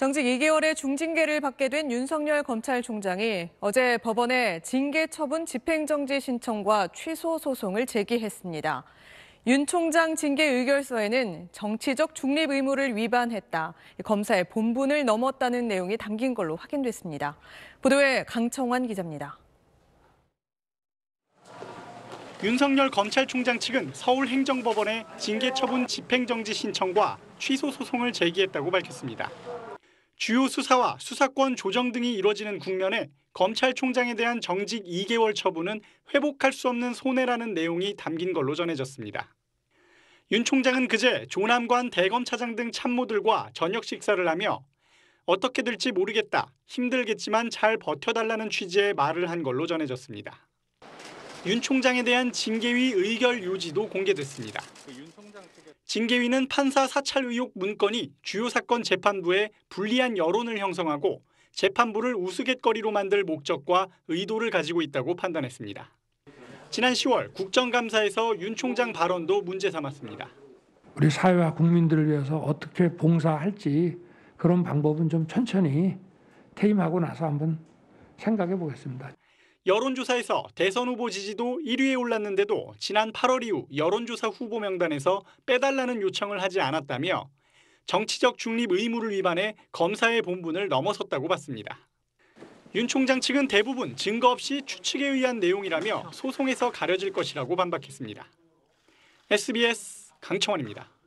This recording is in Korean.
정직 2개월의 중징계를 받게 된 윤석열 검찰총장이 어제 법원에 징계 처분 집행정지 신청과 취소 소송을 제기했습니다. 윤 총장 징계 의결서에는 정치적 중립 의무를 위반했다, 검사의 본분을 넘었다는 내용이 담긴 걸로 확인됐습니다. 보도에 강청환 기자입니다. 윤석열 검찰총장 측은 서울행정법원에 징계 처분 집행정지 신청과 취소 소송을 제기했다고 밝혔습니다. 주요 수사와 수사권 조정 등이 이뤄지는 국면에 검찰총장에 대한 정직 2개월 처분은 회복할 수 없는 손해라는 내용이 담긴 걸로 전해졌습니다. 윤 총장은 그제 조남관 대검차장 등 참모들과 저녁 식사를 하며 어떻게 될지 모르겠다, 힘들겠지만 잘 버텨달라는 취지의 말을 한 걸로 전해졌습니다. 윤 총장에 대한 징계위 의결 요지도 공개됐습니다. 징계위는 판사 사찰 의혹 문건이 주요 사건 재판부에 불리한 여론을 형성하고 재판부를 우스갯거리로 만들 목적과 의도를 가지고 있다고 판단했습니다. 지난 10월 국정감사에서 윤 총장 발언도 문제 삼았습니다. 우리 사회와 국민들을 위해서 어떻게 봉사할지 그런 방법은 좀 천천히 퇴임하고 나서 한번 생각해 보겠습니다. 여론조사에서 대선 후보 지지도 1위에 올랐는데도 지난 8월 이후 여론조사 후보 명단에서 빼달라는 요청을 하지 않았다며 정치적 중립 의무를 위반해 검사의 본분을 넘어섰다고 봤습니다. 윤 총장 측은 대부분 증거 없이 추측에 의한 내용이라며 소송에서 가려질 것이라고 반박했습니다. SBS 강청원입니다.